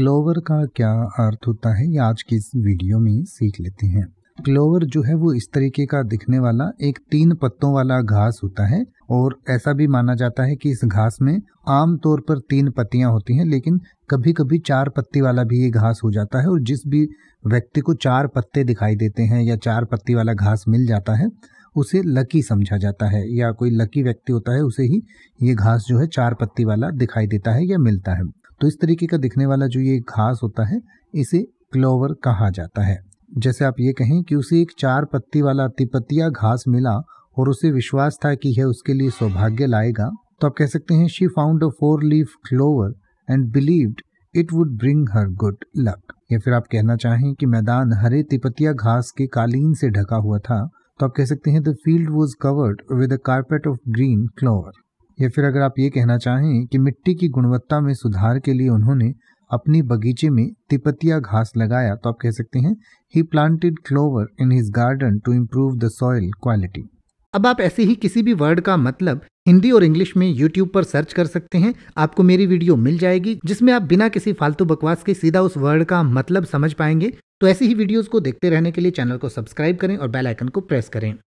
clover का क्या अर्थ होता है ये आज की इस वीडियो में सीख लेते हैं क्लोवर जो है वो इस तरीके का दिखने वाला एक तीन पत्तों वाला घास होता है और ऐसा भी माना जाता है कि इस घास में आम तौर पर तीन पत्तियां होती हैं लेकिन कभी कभी चार पत्ती वाला भी ये घास हो जाता है और जिस भी व्यक्ति को चार पत्ते दिखाई देते हैं या चार पत्ती वाला घास मिल जाता है उसे लकी समझा जाता है या कोई लकी व्यक्ति होता है उसे ही ये घास जो है चार पत्ती वाला दिखाई देता है या मिलता है तो इस तरीके का दिखने वाला जो ये घास होता है इसे क्लोवर कहा जाता है जैसे आप ये कहें कि उसे एक चार पत्ती वाला तिपतिया घास मिला और उसे विश्वास था कि यह उसके लिए सौभाग्य लाएगा तो आप कह सकते हैं she found a four leaf clover and believed it would bring her good luck या फिर आप कहना चाहें कि मैदान हरे तिपतिया घास के कालीन से ढका हुआ था तो आप कह सकते हैं the field was covered with carpet of green clover या फिर अगर आप ये कहना चाहें कि मिट्टी की गुणवत्ता में सुधार के लिए उन्होंने अपनी बगीचे में तिपतिया घास लगाया तो आप कह सकते हैं he planted clover in his garden to improve the soil quality अब आप ऐसे ही किसी भी वर्ड का मतलब हिंदी और इंग्लिश में YouTube पर सर्च कर सकते हैं आपको मेरी वीडियो मिल जाएगी जिसमें आप बिना किसी फालतू बकवास के सीधा उस वर्ड का मतलब समझ पाएंगे तो ऐसी ही वीडियोस को देखते रहने के लिए चैनल को सब्सक्राइब करें और बेल आइकन को प्रेस करें